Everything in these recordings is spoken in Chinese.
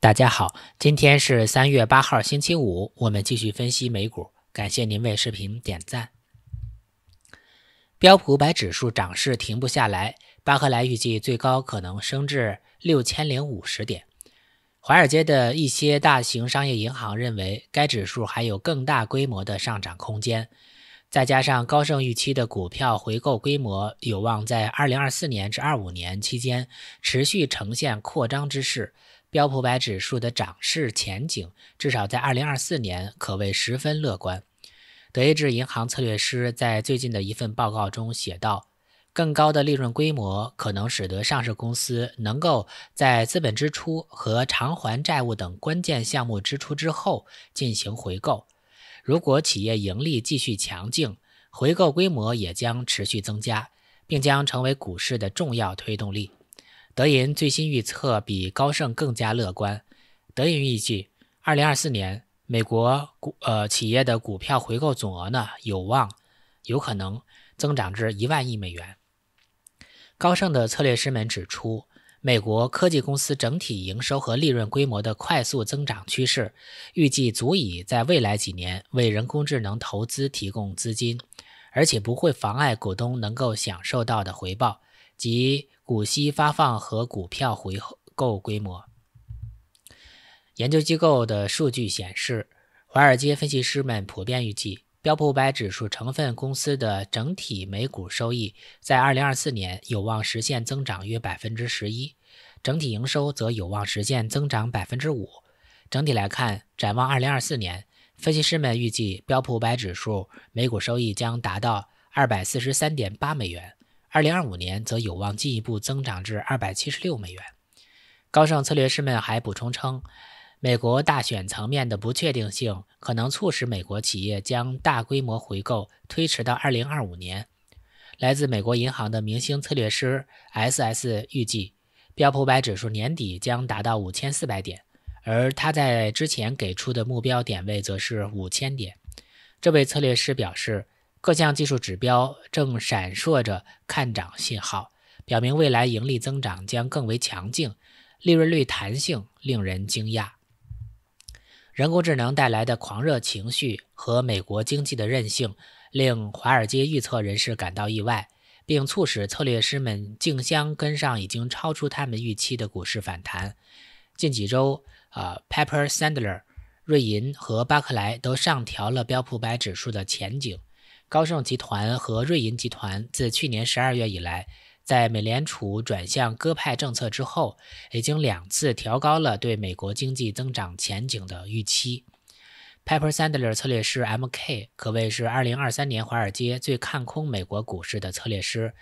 大家好，今天是三月八号星期五，我们继续分析美股。感谢您为视频点赞。标普百指数涨势停不下来，巴克莱预计最高可能升至六千零五十点。华尔街的一些大型商业银行认为，该指数还有更大规模的上涨空间。再加上高盛预期的股票回购规模有望在二零二四年至二五年期间持续呈现扩张之势。标普百指数的涨势前景，至少在2024年可谓十分乐观。德意志银行策略师在最近的一份报告中写道：“更高的利润规模可能使得上市公司能够在资本支出和偿还债务等关键项目支出之后进行回购。如果企业盈利继续强劲，回购规模也将持续增加，并将成为股市的重要推动力。”德银最新预测比高盛更加乐观。德银预计，二零二四年美国股呃企业的股票回购总额呢有望有可能增长至一万亿美元。高盛的策略师们指出，美国科技公司整体营收和利润规模的快速增长趋势，预计足以在未来几年为人工智能投资提供资金，而且不会妨碍股东能够享受到的回报。及股息发放和股票回购规模。研究机构的数据显示，华尔街分析师们普遍预计，标普五百指数成分公司的整体每股收益在2024年有望实现增长约11%，整体营收则有望实现增长5%。整体来看，展望2024年，分析师们预计标普五百指数每股收益将达到243.8美元。二零二五年则有望进一步增长至二百七十六美元。高盛策略师们还补充称，美国大选层面的不确定性可能促使美国企业将大规模回购推迟到二零二五年。来自美国银行的明星策略师 S.S. 预计，标普百指数年底将达到五千四百点，而他在之前给出的目标点位则是五千点。这位策略师表示。各项技术指标正闪烁着看涨信号，表明未来盈利增长将更为强劲，利润率弹性令人惊讶。人工智能带来的狂热情绪和美国经济的韧性令华尔街预测人士感到意外，并促使策略师们竞相跟上已经超出他们预期的股市反弹。近几周，啊，Pepper Sandler、瑞银和巴克莱都上调了标普百指数的前景。高盛集团和瑞银集团自去年十二月以来，在美联储转向鸽派政策之后，已经两次调高了对美国经济增长前景的预期。Piper Sandler 策略师 M.K. 可谓是2023年华尔街最看空美国股市的策略师。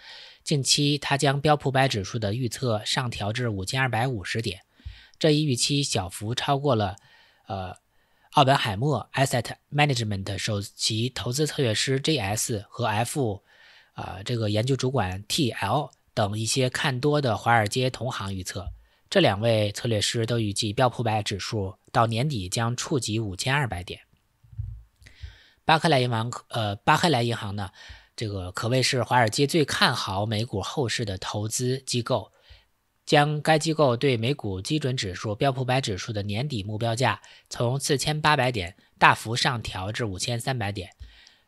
近期，他将标普百指数的预测上调至5250点，这一预期小幅超过了，呃。奥本海默 Asset Management 首席投资策略师 J.S. 和 F. 啊这个研究主管 T.L. 等一些看多的华尔街同行预测，这两位策略师都预计标普百指数到年底将触及五千二百点。巴克莱银行，呃，巴克莱银行呢，这个可谓是华尔街最看好美股后市的投资机构。将该机构对美股基准指数标普百指数的年底目标价从四千八百点大幅上调至五千三百点，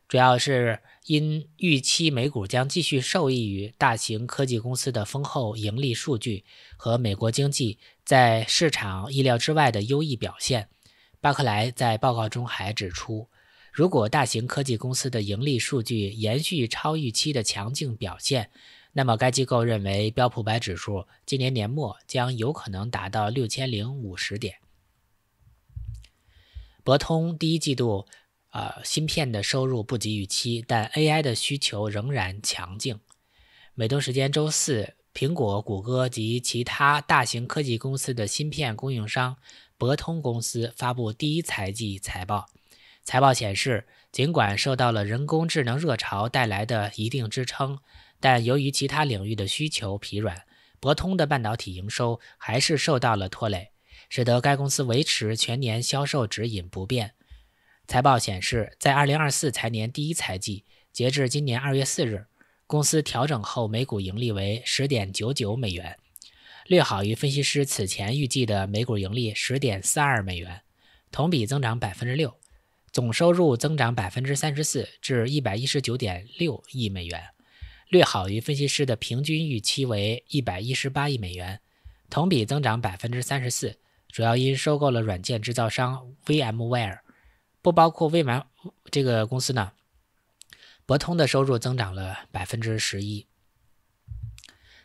主要是因预期美股将继续受益于大型科技公司的丰厚盈利数据和美国经济在市场意料之外的优异表现。巴克莱在报告中还指出，如果大型科技公司的盈利数据延续超预期的强劲表现。那么，该机构认为标普百指数今年年末将有可能达到六千零五十点。博通第一季度，呃，芯片的收入不及预期，但 AI 的需求仍然强劲。美东时间周四，苹果、谷歌及其他大型科技公司的芯片供应商博通公司发布第一财季财报。财报显示，尽管受到了人工智能热潮带来的一定支撑。但由于其他领域的需求疲软，博通的半导体营收还是受到了拖累，使得该公司维持全年销售指引不变。财报显示，在二零二四财年第一财季，截至今年二月四日，公司调整后每股盈利为十点九九美元，略好于分析师此前预计的每股盈利十点四二美元，同比增长百分之六，总收入增长百分之三十四至一百一十九点六亿美元。略好于分析师的平均预期为一百一十八亿美元，同比增长百分之三十四，主要因收购了软件制造商 VMware，不包括未完这个公司呢。博通的收入增长了百分之十一。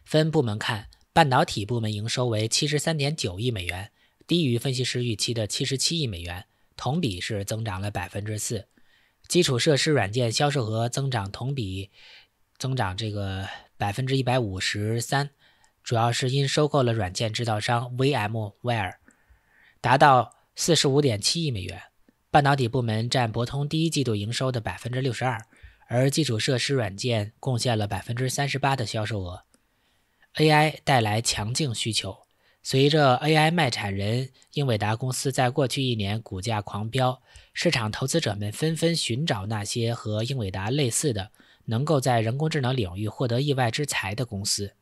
分部门看，半导体部门营收为七十三点九亿美元，低于分析师预期的七十七亿美元，同比是增长了百分之四。基础设施软件销售额增长同比。增长这个百分之一百五十三，主要是因收购了软件制造商 VMware，达到四十五点七亿美元。半导体部门占博通第一季度营收的百分之六十二，而基础设施软件贡献了百分之三十八的销售额。AI 带来强劲需求，随着 AI 卖产人英伟达公司在过去一年股价狂飙，市场投资者们纷纷寻找那些和英伟达类似的。能够在人工智能领域获得意外之财的公司。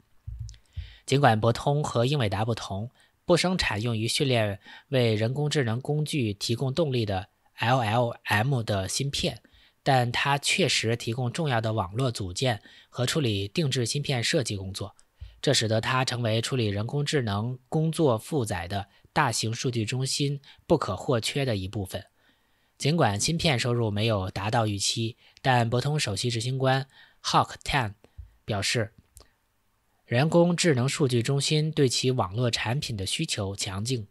尽管博通和英伟达不同，不生产用于训练为人工智能工具提供动力的 LLM 的芯片，但它确实提供重要的网络组件和处理定制芯片设计工作，这使得它成为处理人工智能工作负载的大型数据中心不可或缺的一部分。尽管芯片收入没有达到预期，但博通首席执行官 h a w k Tan 表示，人工智能数据中心对其网络产品的需求强劲，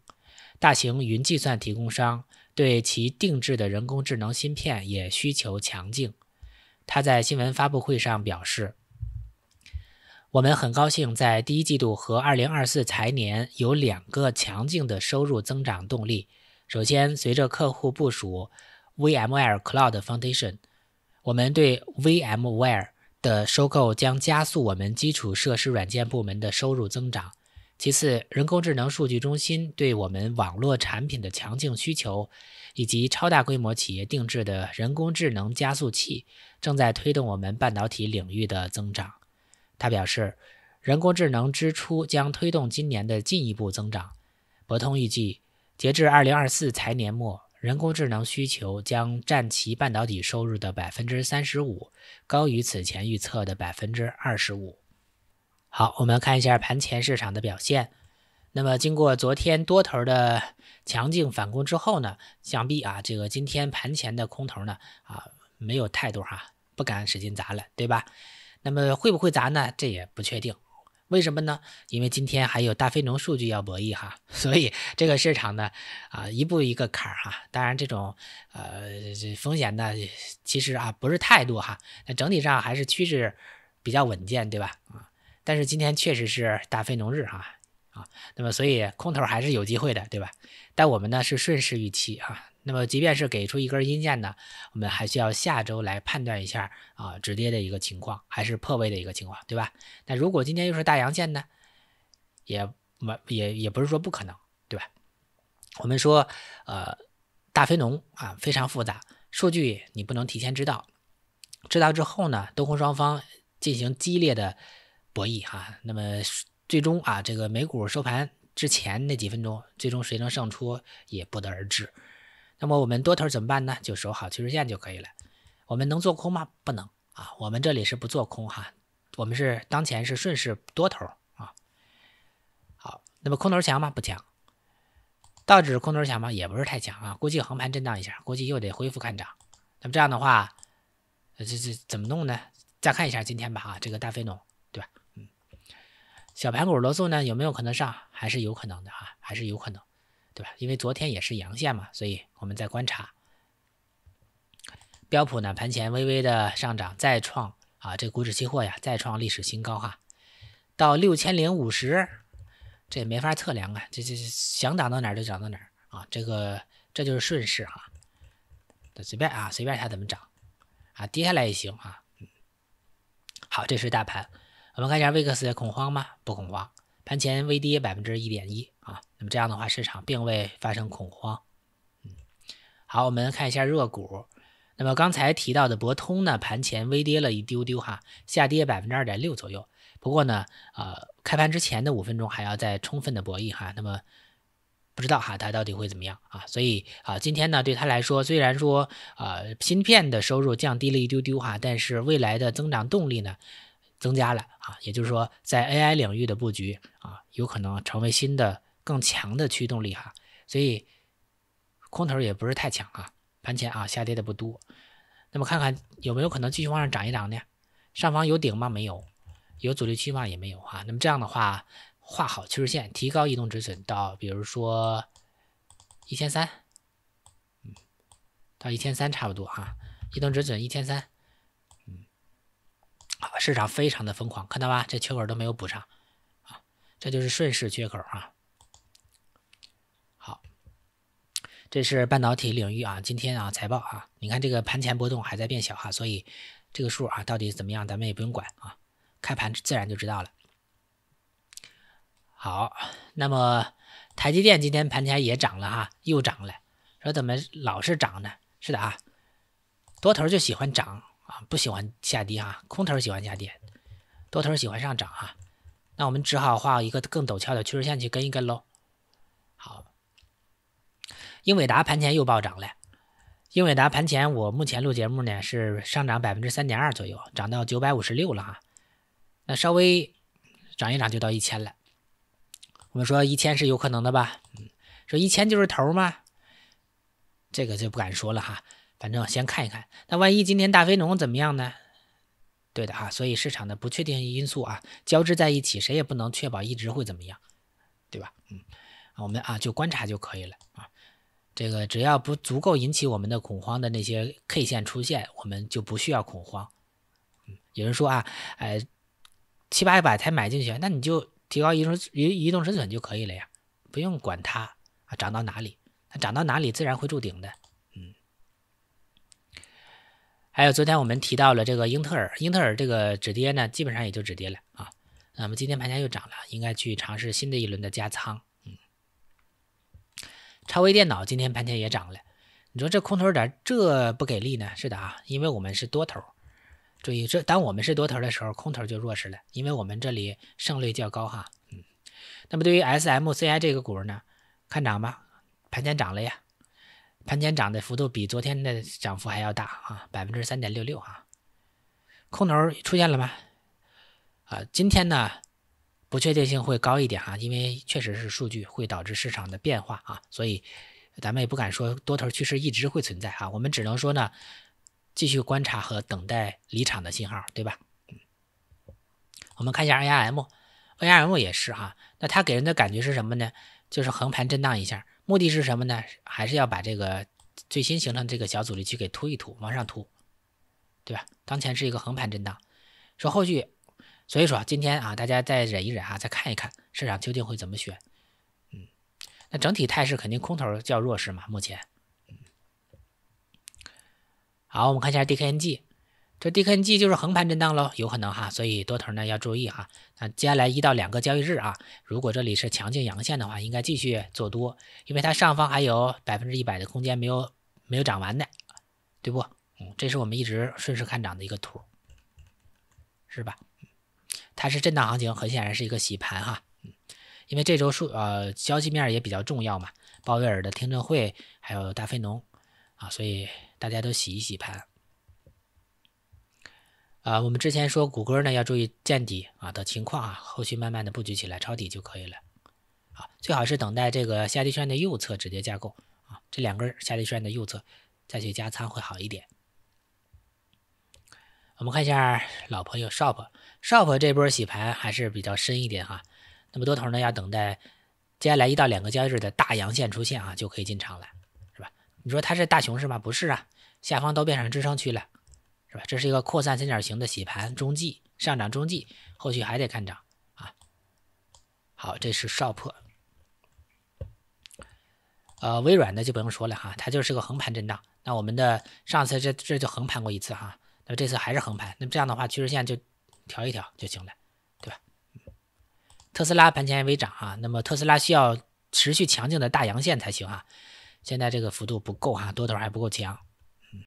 大型云计算提供商对其定制的人工智能芯片也需求强劲。他在新闻发布会上表示，我们很高兴在第一季度和2024财年有两个强劲的收入增长动力。首先，随着客户部署 VMware Cloud Foundation，我们对 VMware 的收购将加速我们基础设施软件部门的收入增长。其次，人工智能数据中心对我们网络产品的强劲需求，以及超大规模企业定制的人工智能加速器，正在推动我们半导体领域的增长。他表示，人工智能支出将推动今年的进一步增长。博通预计。截至二零二四财年末，人工智能需求将占其半导体收入的百分之三十五，高于此前预测的百分之二十五。好，我们看一下盘前市场的表现。那么，经过昨天多头的强劲反攻之后呢，想必啊，这个今天盘前的空头呢，啊，没有太多哈，不敢使劲砸了，对吧？那么会不会砸呢？这也不确定。为什么呢？因为今天还有大非农数据要博弈哈，所以这个市场呢，啊，一步一个坎儿哈。当然，这种呃风险呢，其实啊不是太多哈。那整体上还是趋势比较稳健，对吧？啊，但是今天确实是大非农日哈，啊，那么所以空头还是有机会的，对吧？但我们呢是顺势预期哈。那么，即便是给出一根阴线呢，我们还需要下周来判断一下啊，止跌的一个情况还是破位的一个情况，对吧？那如果今天又是大阳线呢，也没也也不是说不可能，对吧？我们说，呃，大非农啊非常复杂，数据你不能提前知道，知道之后呢，多空双方进行激烈的博弈哈。那么最终啊，这个美股收盘之前那几分钟，最终谁能胜出也不得而知。那么我们多头怎么办呢？就守好趋势线就可以了。我们能做空吗？不能啊，我们这里是不做空哈，我们是当前是顺势多头啊。好，那么空头强吗？不强。道指空头强吗？也不是太强啊，估计横盘震荡一下，估计又得恢复看涨。那么这样的话，这这怎么弄呢？再看一下今天吧啊，这个大非农对吧？嗯，小盘股罗素呢有没有可能上？还是有可能的啊，还是有可能。对吧？因为昨天也是阳线嘛，所以我们在观察标普呢，盘前微微的上涨，再创啊，这股指期货呀，再创历史新高哈，到六千零五十，这没法测量啊，这这想涨到哪儿就涨到哪儿啊，这个这就是顺势哈，随便啊，随便它怎么涨啊，跌下来也行啊。好，这是大盘，我们看一下威克斯恐慌吗？不恐慌，盘前微跌百分之一点一。啊，那么这样的话，市场并未发生恐慌，嗯，好，我们看一下热股，那么刚才提到的博通呢，盘前微跌了一丢丢哈，下跌百分之二点六左右，不过呢，呃，开盘之前的五分钟还要再充分的博弈哈，那么不知道哈，它到底会怎么样啊？所以啊，今天呢，对他来说，虽然说啊，芯片的收入降低了一丢丢哈，但是未来的增长动力呢，增加了啊，也就是说，在 AI 领域的布局啊，有可能成为新的。更强的驱动力哈，所以空头也不是太强啊，盘前啊下跌的不多，那么看看有没有可能继续往上涨一涨呢？上方有顶吗？没有，有阻力区吗？也没有啊。那么这样的话，画好趋势线，提高移动止损到比如说一千三，嗯，到一千三差不多哈，移动止损一千三，嗯，市场非常的疯狂，看到吧？这缺口都没有补上，啊，这就是顺势缺口啊。这是半导体领域啊，今天啊财报啊，你看这个盘前波动还在变小哈，所以这个数啊到底怎么样咱们也不用管啊，开盘自然就知道了。好，那么台积电今天盘前也涨了哈，又涨了，说怎么老是涨呢？是的啊，多头就喜欢涨啊，不喜欢下跌啊，空头喜欢下跌，多头喜欢上涨啊，那我们只好画一个更陡峭的趋势线去跟一跟喽。英伟达盘前又暴涨了，英伟达盘前我目前录节目呢，是上涨百分之三点二左右，涨到九百五十六了哈，那稍微涨一涨就到一千了，我们说一千是有可能的吧？嗯，说一千就是头吗？这个就不敢说了哈，反正先看一看。那万一今天大非农怎么样呢？对的哈，所以市场的不确定因素啊交织在一起，谁也不能确保一直会怎么样，对吧？嗯，我们啊就观察就可以了啊。这个只要不足够引起我们的恐慌的那些 K 线出现，我们就不需要恐慌。有人说啊，哎，七八百才买进去，那你就提高移动移移动止损就可以了呀，不用管它啊，涨到哪里，它涨到哪里自然会筑顶的。嗯，还有昨天我们提到了这个英特尔，英特尔这个止跌呢，基本上也就止跌了啊。那么今天盘价又涨了，应该去尝试新的一轮的加仓。超威电脑今天盘前也涨了，你说这空头咋这不给力呢？是的啊，因为我们是多头，注意这当我们是多头的时候，空头就弱势了，因为我们这里胜率较高哈。嗯，那么对于 SMCI 这个股呢，看涨吧，盘前涨了呀，盘前涨的幅度比昨天的涨幅还要大啊，百分之三点六六啊，空头出现了吗？啊，今天呢？不确定性会高一点啊，因为确实是数据会导致市场的变化啊，所以咱们也不敢说多头趋势一直会存在啊，我们只能说呢，继续观察和等待离场的信号，对吧？我们看一下 A R M，A R M 也是哈，那它给人的感觉是什么呢？就是横盘震荡一下，目的是什么呢？还是要把这个最新形成这个小阻力区给突一突，往上突，对吧？当前是一个横盘震荡，说后续。所以说啊，今天啊，大家再忍一忍啊，再看一看市场究竟会怎么选。嗯，那整体态势肯定空头较弱势嘛，目前。好，我们看一下 DKNG，这 DKNG 就是横盘震荡喽，有可能哈，所以多头呢要注意哈。那接下来一到两个交易日啊，如果这里是强劲阳线的话，应该继续做多，因为它上方还有百分之一百的空间没有没有涨完的，对不？嗯，这是我们一直顺势看涨的一个图，是吧？它是震荡行情，很显然是一个洗盘哈，因为这周数呃，消息面也比较重要嘛，鲍威尔的听证会，还有大非农啊，所以大家都洗一洗盘。啊，我们之前说谷歌呢要注意见底啊的情况啊，后续慢慢的布局起来抄底就可以了。啊，最好是等待这个下跌圈的右侧直接加购啊，这两根下跌圈的右侧再去加仓会好一点。我们看一下老朋友 Shop。shop 这波洗盘还是比较深一点哈，那么多头呢要等待接下来一到两个交易日的大阳线出现啊，就可以进场了，是吧？你说它是大熊市吗？不是啊，下方都变成支撑区了，是吧？这是一个扩散三角形的洗盘中继上涨中继，后续还得看涨啊。好，这是 shop，呃，微软呢就不用说了哈，它就是个横盘震荡。那我们的上次这这就横盘过一次哈，那这次还是横盘，那么这样的话趋势线就。调一调就行了，对吧？特斯拉盘前微涨啊，那么特斯拉需要持续强劲的大阳线才行啊，现在这个幅度不够啊，多头还不够强。